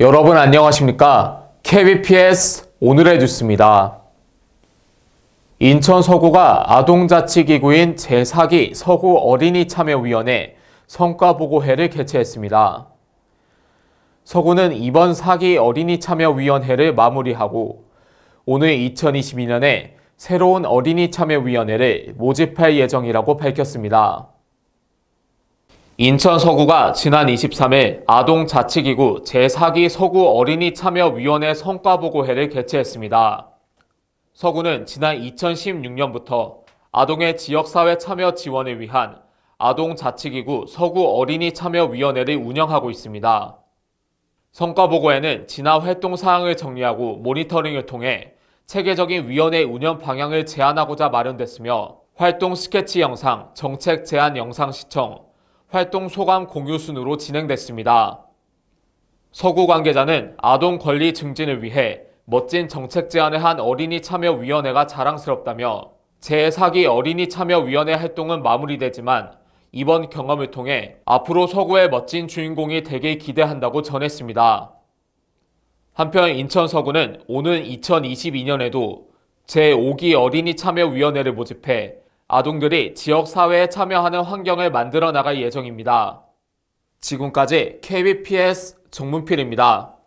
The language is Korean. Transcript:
여러분 안녕하십니까? KBPS 오늘의 뉴스입니다. 인천 서구가 아동자치기구인 제4기 서구 어린이 참여위원회 성과보고회를 개최했습니다. 서구는 이번 4기 어린이 참여위원회를 마무리하고 오늘 2022년에 새로운 어린이 참여위원회를 모집할 예정이라고 밝혔습니다. 인천 서구가 지난 23일 아동자치기구 제4기 서구 어린이 참여위원회 성과보고회를 개최했습니다. 서구는 지난 2016년부터 아동의 지역사회 참여 지원을 위한 아동자치기구 서구 어린이 참여위원회를 운영하고 있습니다. 성과보고회는 진화 활동 사항을 정리하고 모니터링을 통해 체계적인 위원회 운영 방향을 제안하고자 마련됐으며 활동 스케치 영상, 정책 제안 영상 시청, 활동 소감 공유 순으로 진행됐습니다. 서구 관계자는 아동 권리 증진을 위해 멋진 정책 제안을 한 어린이 참여위원회가 자랑스럽다며 제4기 어린이 참여위원회 활동은 마무리되지만 이번 경험을 통해 앞으로 서구의 멋진 주인공이 되길 기대한다고 전했습니다. 한편 인천 서구는 오는 2022년에도 제5기 어린이 참여위원회를 모집해 아동들이 지역사회에 참여하는 환경을 만들어 나갈 예정입니다. 지금까지 KBPS 정문필입니다.